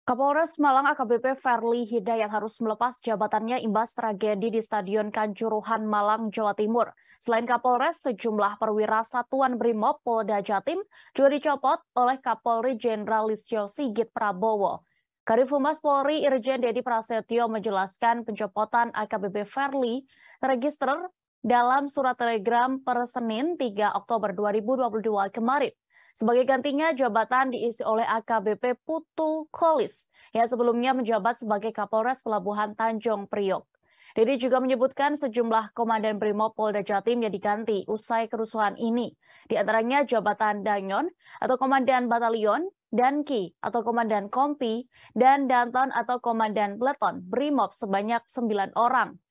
Kapolres Malang AKBP Ferli Hidayat harus melepas jabatannya imbas tragedi di Stadion Kanjuruhan Malang, Jawa Timur. Selain Kapolres, sejumlah perwira Satuan Brimob Polda Jatim juga dicopot oleh Kapolri Jenderal Listio Sigit Prabowo. Karif Humas Polri Irjen Dedi Prasetyo menjelaskan pencopotan AKBP Ferli register dalam surat telegram per Senin 3 Oktober 2022 kemarin. Sebagai gantinya, jabatan diisi oleh AKBP Putu Kolis yang sebelumnya menjabat sebagai Kapolres Pelabuhan Tanjung Priok. Dedi juga menyebutkan sejumlah komandan Brimob Polda Jatim yang diganti usai kerusuhan ini, di antaranya jabatan Danyon atau komandan batalion, ki atau komandan Kompi, dan Danton atau komandan Pleton Brimob sebanyak 9 orang.